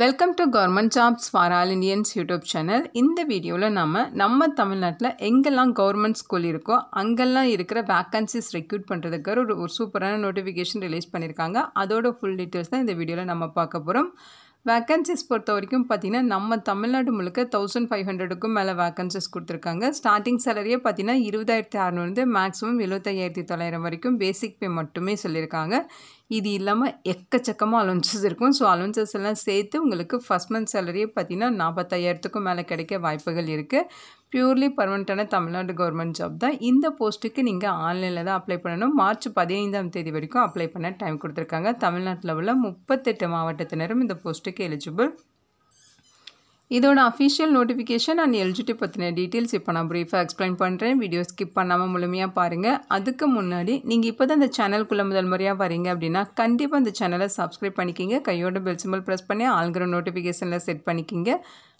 welcome to government jobs for all Indians YouTube channel இந்த வீடியோவில் நம்ம நம்ம தமிழ்நாட்டில் எங்கெல்லாம் கவர்மெண்ட் ஸ்கூல் இருக்கோ அங்கெல்லாம் இருக்கிற வேக்கன்சிஸ் ரெக்யூட் பண்ணுறதுக்கு ஒரு ஒரு சூப்பரான நோட்டிஃபிகேஷன் ரிலீஸ் பண்ணியிருக்காங்க அதோட ஃபுல் டீட்டெயில்ஸ் தான் இந்த வீடியோவில் நம்ம பார்க்க போகிறோம் வேக்கன்சிஸ் பொறுத்த வரைக்கும் பார்த்திங்கன்னா நம்ம தமிழ்நாடு முழுக்க தௌசண்ட் ஃபைவ் ஹண்ட்ரடுக்கும் மேலே வேக்கன்சிஸ் கொடுத்துருக்காங்க ஸ்டார்டிங் சேலரியே பார்த்திங்கன்னா இருபதாயிரத்தி அறநூறுந்து மேக்ஸிமம் எழுபத்தையாயிரத்தி தொள்ளாயிரம் வரைக்கும் பேசிக் பே மட்டுமே சொல்லியிருக்காங்க இது இல்லாமல் எக்கச்சக்கமாக அலோன்சஸ் இருக்கும் ஸோ அலோன்சஸ் எல்லாம் சேர்த்து உங்களுக்கு ஃபஸ்ட் மந்த் சேலரியே பார்த்திங்கன்னா நாற்பத்தாயிரத்துக்கும் மேலே கிடைக்க வாய்ப்புகள் இருக்குது பியூர்லி பர்மனண்ட்டான தமிழ்நாடு கவர்மெண்ட் ஜாப் தான் இந்த போஸ்ட்டுக்கு நீங்கள் ஆன்லைனில் தான் அப்ளை பண்ணணும் மார்ச் பதினைந்தாம் தேதி வரைக்கும் அப்ளை பண்ண டைம் கொடுத்துருக்காங்க தமிழ்நாட்டில் உள்ள முப்பத்தெட்டு மாவட்டத்தினரும் இந்த போஸ்ட்டுக்கு எலிஜிபிள் இதோட அஃபிஷியல் நோட்டிஃபிகேஷன் அண்ட் எல்ஜிடி பற்றின டீட்டெயில்ஸ் இப்போ நான் ப்ரீஃபாக எக்ஸ்பிளைன் பண்ணுறேன் வீடியோ ஸ்கிப் பண்ணாமல் முழுமையாக பாருங்கள் அதுக்கு முன்னாடி நீங்கள் இப்போ தான் இந்த சேனல்குள்ளே முதல் முறையாக வரீங்க அப்படின்னா கண்டிப்பாக இந்த சேனலை சப்ஸ்கிரைப் பண்ணிக்கிங்க கையோட பெல் சிம்பிள் ப்ரெஸ் பண்ணி ஆளுங்கிற நோட்டிஃபிகேஷனில் செட் பண்ணிக்கிங்க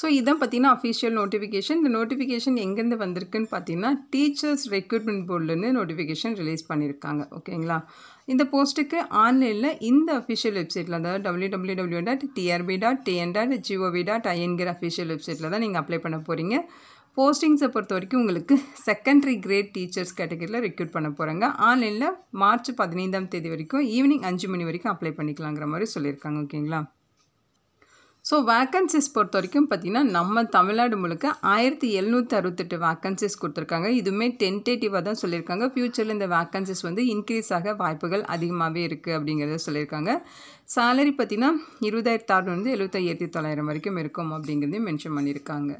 ஸோ இதான் பார்த்திங்கன்னா அஃபிஷியல் நோட்டிஃபிகேஷன் இந்த நோட்டிஃபிகேஷன் எங்கேருந்து வந்திருக்குன்னு பார்த்தீங்கன்னா டீச்சர்ஸ் ரெக்ரூட்மெண்ட் போர்டிலேருந்து நோட்டிஃபிகேஷன் ரிலீஸ் பண்ணியிருக்காங்க ஓகேங்களா இந்த போஸ்ட்டுக்கு ஆன்லைனில் இந்த அஃபிஷியல் வெப்சைட்டில் அதாவது W W W dot TRB dot TN dot GOV dot ஐஎன்கிற அஃபிஷியல் வெப்சைட்டில் தான் நீங்கள் அப்ளை பண்ண போகிறீங்க போஸ்டிங்ஸை பொறுத்த வரைக்கும் உங்களுக்கு செகண்டரி கிரேட் டீச்சர்ஸ் கேட்டகரியில் ரெக்ரூட் பண்ண போகிறாங்க ஆன்லைனில் மார்ச் பதினைந்தாம் தேதி வரைக்கும் ஈவினிங் அஞ்சு மணி வரைக்கும் அப்ளை பண்ணிக்கலாங்கிற மாதிரி சொல்லியிருக்காங்க ஓகேங்களா ஸோ வேக்கன்சிஸ் பொறுத்த வரைக்கும் பார்த்திங்கன்னா நம்ம தமிழ்நாடு முழுக்க ஆயிரத்தி எழுநூற்றி அறுபத்தெட்டு வேக்கன்சிஸ் கொடுத்துருக்காங்க இதுவுமே டென்டேட்டிவாக தான் சொல்லியிருக்காங்க ஃப்யூச்சரில் இந்த வேக்கன்சிஸ் வந்து இன்க்ரீஸ் ஆக வாய்ப்புகள் அதிகமாகவே இருக்குது அப்படிங்கிறத சொல்லியிருக்காங்க சேலரி பார்த்திங்கன்னா இருபதாயிரத்தி ஆறுலேருந்து எழுபத்தாயிரத்தி தொள்ளாயிரம் வரைக்கும் இருக்கும் அப்படிங்கிறதையும் மென்ஷன் பண்ணியிருக்காங்க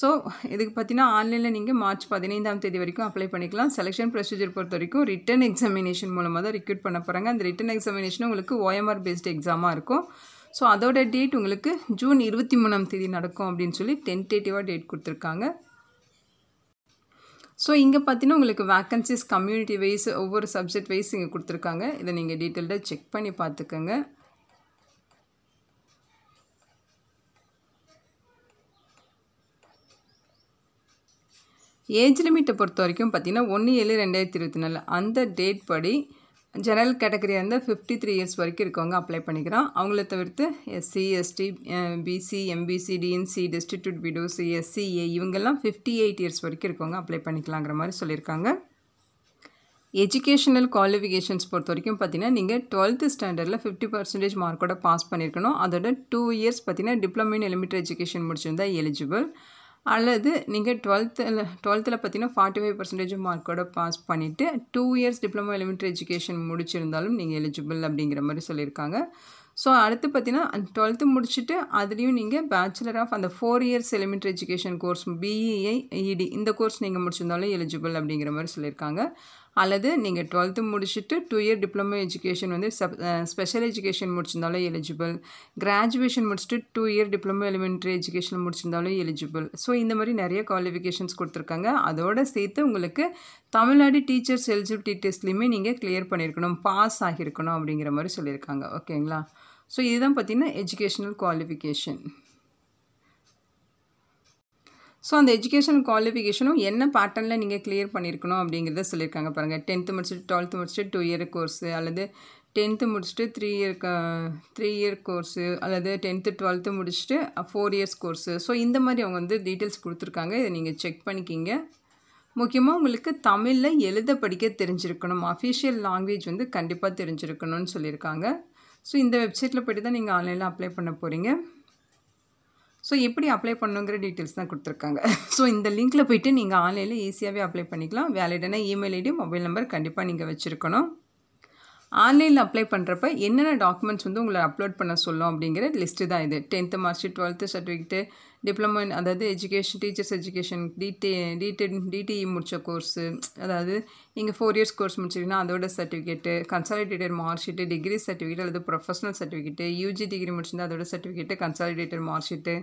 ஸோ இதுக்கு பார்த்தீங்கன்னா ஆன்லைனில் நீங்கள் மார்ச் பதினைந்தாம் தேதி வரைக்கும் அப்ளை பண்ணிக்கலாம் செலெக்ஷன் ப்ரொசீஜர் பொறுத்த வரைக்கும் ரிட்டன் எக்ஸாமினேஷன் மூலமாக தான் ரிக்ரூட் பண்ண போகிறாங்க அந்த ரிட்டன் எக்ஸாமினேஷன் உங்களுக்கு ஓஎம்ஆர் பேஸ்டு எக்ஸாமாக இருக்கும் ஸோ அதோட டேட் உங்களுக்கு ஜூன் இருபத்தி மூணாம் தேதி நடக்கும் அப்படின்னு சொல்லி டென்டேட்டிவாக டேட் கொடுத்துருக்காங்க ஸோ இங்கே பார்த்தீங்கன்னா உங்களுக்கு வேக்கன்சிஸ் கம்யூனிட்டி வைஸ் ஒவ்வொரு சப்ஜெக்ட் வைஸ் இங்கே கொடுத்துருக்காங்க இதை நீங்கள் டீட்டெயில்டாக செக் பண்ணி பார்த்துக்கோங்க ஏஜ் லிமிட்டை பொறுத்த வரைக்கும் பார்த்தீங்கன்னா ஒன்று ஏழு ரெண்டாயிரத்தி இருபத்தி நாலு அந்த டேட் படி ஜெனரல் கேட்டகரி இருந்தால் ஃபிஃப்டி த்ரீ இயர்ஸ் வரைக்கும் இருக்கவங்க அப்ளை பண்ணிக்கிறான் அவங்கள தவிர்த்து SC ST BC MBC DNC destitute widows SCA இவங்கெல்லாம் ஃபிஃப்டி எயிட் இயர்ஸ் வரைக்கும் இருக்கவங்க அப்ளை பண்ணிக்கலாங்கிற மாதிரி சொல்லியிருக்காங்க எஜுகேஷனல் குவாலிஃபிகேஷன்ஸ் பொறுத்த வரைக்கும் பார்த்தீங்கன்னா நீங்கள் டுவெல்த்து ஸ்டாண்டர்டில் ஃபிஃப்டி பர்சன்டேஜ் மார்க்கோட பாஸ் பண்ணியிருக்கணும் அதோட டூ இயர்ஸ் பார்த்தீங்கன்னா டிப்ளமோ இன் எலிமெண்ட்ரி எஜுகேஷன் முடிச்சிருந்தால் எலிஜிபிள் அல்லது நீங்கள் டுவெல்த்தில் டுவெல்த்தில் பார்த்தீங்கன்னா ஃபார்ட்டி ஃபைவ் பர்சன்டேஜ் மார்க்கோட பாஸ் பண்ணிவிட்டு two years diploma elementary education முடிச்சிருந்தாலும் நீங்கள் எலிஜிபிள் அப்படிங்கிற மாதிரி சொல்லியிருக்காங்க ஸோ அடுத்து பார்த்தீங்கன்னா டுவெல்த்து முடிச்சுட்டு அதுலேயும் நீங்கள் பேச்சுலர் ஆஃப் அந்த four years elementary education course BEI ED இந்த கோர்ஸ் நீங்கள் முடிச்சிருந்தாலும் எலிஜிபிள் அப்படிங்கிற மாதிரி சொல்லியிருக்காங்க அல்லது நீங்கள் டுவெல்த்து முடிச்சுட்டு டூ இயர் டிப்ளமோ எஜுகேஷன் வந்து சப் ஸ்பெஷல் எஜுகேஷன் முடிச்சிருந்தாலும் எலிஜிபிள் கிராஜுவேஷன் முடிச்சுட்டு two year diploma elementary education முடிச்சிருந்தாலும் எலிஜிபிள் ஸோ இந்த மாதிரி நிறைய குவாலிஃபிகேஷன்ஸ் கொடுத்துருக்காங்க அதோடு சேர்த்து உங்களுக்கு தமிழ்நாடு டீச்சர்ஸ் எலிஜிபிலிட்டி டெஸ்ட்லேயுமே நீங்கள் கிளியர் பண்ணியிருக்கணும் பாஸ் ஆகியிருக்கணும் அப்படிங்கிற மாதிரி சொல்லியிருக்காங்க ஓகேங்களா ஸோ இதுதான் பார்த்திங்கன்னா எஜுகேஷ்னல் குவாலிஃபிகேஷன் ஸோ அந்த எஜுகேஷன் குவாலிஃபிகேஷனும் என்ன பேட்டர்னில் நீங்கள் கிளியர் பண்ணியிருக்கணும் அப்படிங்கிறத சொல்லியிருக்காங்க பாருங்கள் டென்த்து முடிச்சுட்டு டுவெல்த்து முடிச்சுட்டு டூ இயர் கோர்ஸு அல்லது டென்த்து முடிச்சுட்டு three year three year course அல்லது டென்த்து டுவெல்த்து முடிச்சுட்டு ஃபோர் இயர்ஸ் கோர்ஸு ஸோ இந்த மாதிரி அவங்க வந்து டீட்டெயில்ஸ் கொடுத்துருக்காங்க இதை நீங்கள் செக் பண்ணிக்கிங்க முக்கியமாக உங்களுக்கு தமிழில் எழுத படிக்க தெரிஞ்சிருக்கணும் அஃபிஷியல் லாங்குவேஜ் வந்து கண்டிப்பாக தெரிஞ்சிருக்கணும்னு சொல்லியிருக்காங்க ஸோ இந்த வெப்சைட்டில் போய்ட்டு தான் நீங்கள் ஆன்லைனில் அப்ளை பண்ண போகிறீங்க ஸோ எப்படி அப்ளை பண்ணுங்கிற டீட்டெயில்ஸ் தான் கொடுத்துருக்காங்க ஸோ இந்த லிங்க்கில் போயிட்டு நீங்கள் ஆன்லைனில் ஈஸியாகவே அப்ளை பண்ணிக்கலாம் வேலிடான இமெயில் ஐடி மொபைல் நம்பர் கண்டிப்பாக நீங்கள் வச்சுருக்கணும் ஆன்லைனில் அப்ளை பண்ணுறப்ப என்னென்ன டாக்குமெண்ட்ஸ் வந்து உங்களை அப்லோட் பண்ண சொல்லும் அப்படிங்கிற லிஸ்ட்டு தான் இது tenth mark twelfth certificate diploma அதாவது education teachers education DT DT DTE முடித்த கோர்ஸு அதாவது நீங்கள் ஃபோர் இயர்ஸ் கோர்ஸ் முடிச்சிங்கன்னா அதோட certificate consolidated mark sheet degree certificate அல்லது ப்ரொஃபஷனல் சர்டிஃபிகேட்டு யூஜி டிகிரி முடிச்சிருந்தா அதோட certificate consolidated mark sheet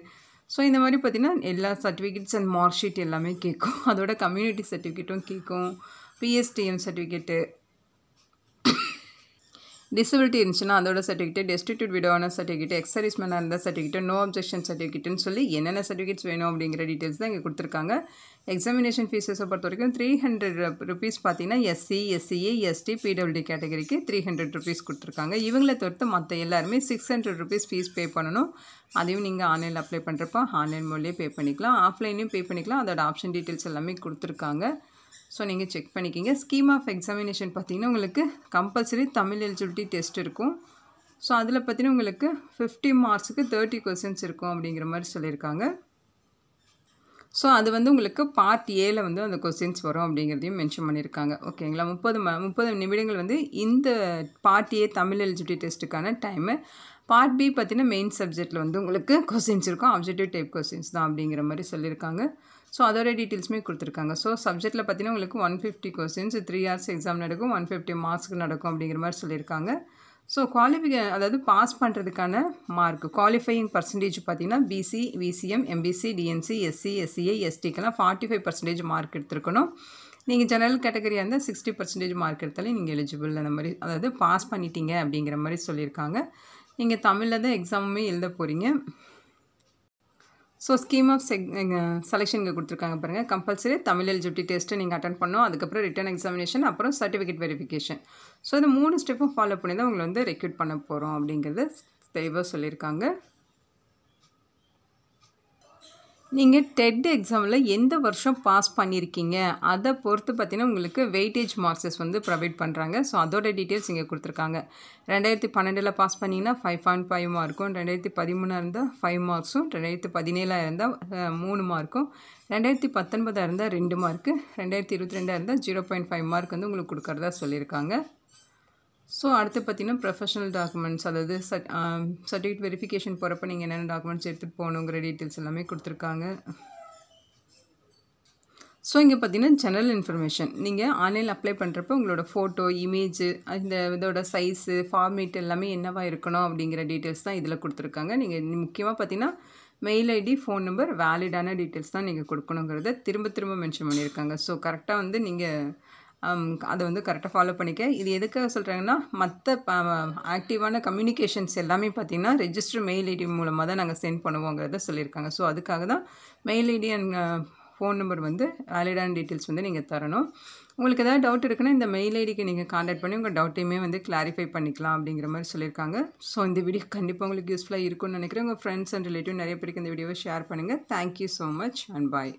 so இந்த மாதிரி பார்த்திங்கன்னா எல்லா சர்டிஃபிகேட்ஸ் அண்ட் மார்க் ஷீட் எல்லாமே கேட்கும் அதோட கம்யூனிட்டி சர்டிஃபிகேட்டும் கேட்கும் பிஎஸ்டிஎம் சர்டிஃபிகேட்டு டிசபிலிட்டி இருந்துச்சுன்னா அதோட சர்டிஃபிகேட் டெஸ்டிடியூட் விடோன சர்டிஃபிகேட் எக்ஸரிஸ் மேனாக இருந்த சர்டிஃபிகேட் நோ அப்ஜெக்ஷன் சர்டிஃபிகேட்னு சொல்லி என்னென்ன சர்டிஃபிகேட்ஸ் வேணும் அப்படிங்கிற டீட்டெயில்ஸ் தான் இங்கே கொடுத்துருக்காங்க எக்ஸாமினேஷன் ஃபீஸஸை பொறுத்த வரைக்கும் த்ரீ ஹண்ட்ரட் ருபீஸ் பார்த்தீங்கன்னா எஸ்சி எஸ்சிஏ எஸ்டி பிடபிள்யூ கேட்டகரிக்கு த்ரீ ஹண்ட்ரட் ருபீஸ் கொடுத்துருக்காங்க இவங்களை தவிர்த்து மற்ற எல்லாருமே six hundred rupees fee pay பண்ணணும் அதையும் நீங்கள் ஆன்லைனில் அப்ளை பண்ணுறப்ப ஆன்லைன் மூலியே பே பண்ணிக்கலாம் ஆஃப்லைனையும் பே பண்ணிக்கலாம் அதோட ஆப்ஷன் டீட்டெயில்ஸ் எல்லாமே கொடுத்துருக்காங்க ஸோ நீங்கள் செக் பண்ணிக்கிங்க ஸ்கீம் ஆஃப் எக்ஸாமினேஷன் பார்த்தீங்கன்னா உங்களுக்கு கம்பல்சரி தமிழ் எலிஜிபிலிட்டி டெஸ்ட் இருக்கும் ஸோ அதில் பார்த்தீங்கன்னா உங்களுக்கு ஃபிஃப்டி மார்க்ஸுக்கு தேர்ட்டி கொஸ்டின்ஸ் இருக்கும் அப்படிங்கிற மாதிரி சொல்லியிருக்காங்க ஸோ அது வந்து உங்களுக்கு பார்ட் ஏல வந்து அந்த கொஸ்டின்ஸ் வரும் அப்படிங்கிறதையும் மென்ஷன் பண்ணியிருக்காங்க ஓகேங்களா முப்பது ம முப்பது நிமிடங்கள் வந்து இந்த பார்ட் ஏ தமிழ் எலிஜிபிலிட்டி டெஸ்ட்டுக்கான டைமு பார்ட் பி பார்த்தீங்கன்னா மெயின் சப்ஜெக்டில் வந்து உங்களுக்கு கொஸ்டின்ஸ் இருக்கும் ஆப்ஜெக்டிவ் டைப் கொஸ்டின்ஸ் தான் அப்படிங்கிற மாதிரி சொல்லியிருக்காங்க ஸோ அதோட டீட்டெயில்ஸுமே கொடுத்துருக்காங்க ஸோ சப்ஜெக்ட்டில் பார்த்தீங்கன்னா உங்களுக்கு one fifty questions three hours exam நடக்கும் ஒன் ஃபிஃப்டி மார்க்ஸ்க்கு நடக்கும் அப்படிங்கிற மாதிரி சொல்லியிருக்காங்க ஸோ குவாலிஃபிகே அதாவது பாஸ் பண்ணுறதுக்கான மார்க் குவாலிஃபையிங் பர்சன்டேஜ் பார்த்தீங்கன்னா BC VCM MBC DNC SC SCA எஸ்டிக்கெல்லாம் ஃபார்ட்டி ஃபைவ் பர்சன்டேஜ் மார்க் எடுத்துருக்கணும் நீங்கள் ஜெனரல் கேட்டகரியாக இருந்தால் சிக்ஸ்டி பர்சன்டேஜ் மார்க் எடுத்தாலே நீங்கள் எலிஜிபிள் அந்த மாதிரி அதாவது பாஸ் பண்ணிட்டீங்க அப்படிங்கிற மாதிரி சொல்லியிருக்காங்க நீங்கள் தமிழில் தான் எக்ஸாமுமே எழுத போகிறீங்க ஸோ ஸ்கீம் ஆஃப் செக் செலெக்ஷனுக்கு கொடுத்துருக்காங்க பாருங்கள் கம்பல்சரி தமிழ் எலிஜிபிலிட்டி டெஸ்ட்டு நீங்கள் அட்டன் பண்ணோம் அதுக்கப்புறம் ரிட்டன் எக்ஸாமினேஷன் அப்புறம் சர்டிஃபிகேட் வெரிஃபிகேஷன் ஸோ இந்த மூணு ஸ்டெப்பும் ஃபாலோ பண்ணி தான் உங்களை வந்து ரெக்யூட் பண்ண போகிறோம் அப்படிங்கிறது தெளிவாக சொல்லியிருக்காங்க நீங்கள் டெட் எக்ஸாமில் எந்த வருஷம் பாஸ் பண்ணியிருக்கீங்க அதை பொறுத்து பார்த்தீங்கன்னா உங்களுக்கு வெயிட்டேஜ் மார்க்ஸஸ் வந்து ப்ரொவைட் பண்ணுறாங்க ஸோ அதோட டீட்டெயில்ஸ் இங்கே கொடுத்துருக்காங்க ரெண்டாயிரத்தி பன்னெண்டில் பாஸ் பண்ணிங்கன்னா ஃபைவ் பாயிண்ட் ஃபைவ் மார்க்கும் ரெண்டாயிரத்தி பதிமூணாக இருந்தால் ஃபைவ் மார்க்ஸும் ரெண்டாயிரத்தி பதினேழாக இருந்தால் மூணு மார்க்கும் ரெண்டாயிரத்தி பத்தொன்பதாக இருந்தால் ரெண்டு மார்க்கு ரெண்டாயிரத்தி இருபத்தி ரெண்டாக இருந்தால் ஜீரோ பாயிண்ட் ஃபைவ் மார்க் வந்து உங்களுக்கு கொடுக்குறதா சொல்லியிருக்காங்க ஸோ அடுத்து பார்த்தீங்கன்னா ப்ரொஃபஷனல் டாக்குமெண்ட்ஸ் அதாவது சர்ட் சர்டிஃபிகேட் வெரிஃபிகேஷன் போகிறப்ப நீங்கள் என்னென்ன டாக்குமெண்ட்ஸ் எடுத்துகிட்டு போகணுங்கிற டீட்டெயில்ஸ் எல்லாமே கொடுத்துருக்காங்க ஸோ இங்கே பார்த்தீங்கன்னா ஜெனரல் இன்ஃபர்மேஷன் நீங்கள் ஆன்லைனில் அப்ளை பண்ணுறப்ப உங்களோட ஃபோட்டோ இமேஜ் இந்த இதோட சைஸு ஃபார்மேட் எல்லாமே என்னவாக இருக்கணும் அப்படிங்கிற டீட்டெயில்ஸ் தான் இதில் கொடுத்துருக்காங்க நீங்கள் முக்கியமாக பார்த்தீங்கன்னா மெயில் ஐடி ஃபோன் நம்பர் வேலிடான டீட்டெயில்ஸ் தான் நீங்கள் கொடுக்கணுங்கிறத திரும்ப திரும்ப மென்ஷன் பண்ணியிருக்காங்க ஸோ கரெக்டாக வந்து நீங்கள் அதை வந்து கரெக்டாக ஃபாலோ பண்ணிக்க இது எதுக்காக சொல்கிறாங்கன்னா மற்ற ஆக்டிவான கம்யூனிகேஷன்ஸ் எல்லாமே பார்த்திங்கன்னா ரெஜிஸ்டர் மெயில் ஐடி மூலமாக தான் நாங்கள் சென்ட் பண்ணுவோங்கிறத சொல்லியிருக்காங்க ஸோ அதுக்காக தான் mail ID and phone number வந்து வேலிடான டீட்டெயில்ஸ் வந்து நீங்கள் தரணும் உங்களுக்கு எதாவது டவுட் இருக்குன்னா இந்த மெயில் ஐடிக்கு நீங்கள் காண்டாக்ட் பண்ணி உங்கள் டவுட்டையுமே வந்து கிளாரிஃபை பண்ணிக்கலாம் அப்படிங்கிற மாதிரி சொல்லியிருக்காங்க ஸோ இந்த வீடியோ கண்டிப்பாக உங்களுக்கு யூஸ்ஃபுல்லாக இருக்கும்னு நினைக்கிறேன் உங்கள் ஃப்ரெண்ட்ஸ் அண்ட் ரிலேட்டிவ் நிறைய பேருக்கு இந்த வீடியோவை ஷேர் பண்ணுங்கள் thank you so much and bye